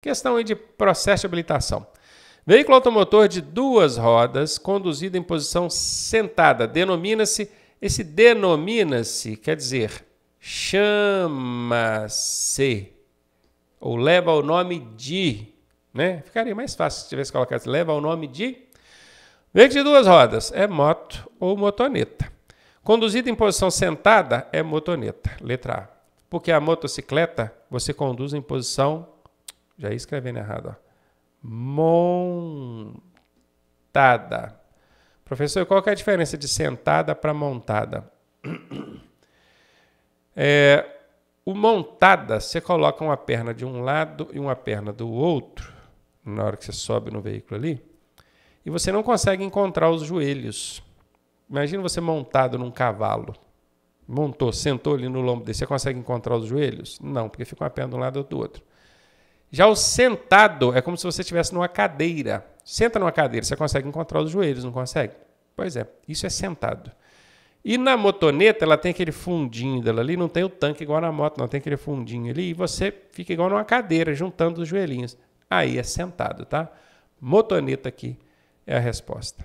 Questão aí de processo de habilitação. Veículo automotor de duas rodas, conduzido em posição sentada, denomina-se, esse denomina-se quer dizer chama-se, ou leva o nome de, né? Ficaria mais fácil se tivesse colocado, assim, leva o nome de. Veículo de duas rodas, é moto ou motoneta. Conduzido em posição sentada, é motoneta, letra A. Porque a motocicleta você conduz em posição já ia escrevendo errado. Ó. Montada. Professor, qual que é a diferença de sentada para montada? É, o montada, você coloca uma perna de um lado e uma perna do outro, na hora que você sobe no veículo ali, e você não consegue encontrar os joelhos. Imagina você montado num cavalo. Montou, sentou ali no lombo dele, você consegue encontrar os joelhos? Não, porque fica uma perna de um lado ou do outro. Já o sentado é como se você estivesse numa cadeira. Senta numa cadeira, você consegue encontrar os joelhos, não consegue? Pois é, isso é sentado. E na motoneta, ela tem aquele fundinho dela ali, não tem o tanque igual na moto, não tem aquele fundinho ali, e você fica igual numa cadeira, juntando os joelhinhos. Aí é sentado, tá? Motoneta aqui é a resposta.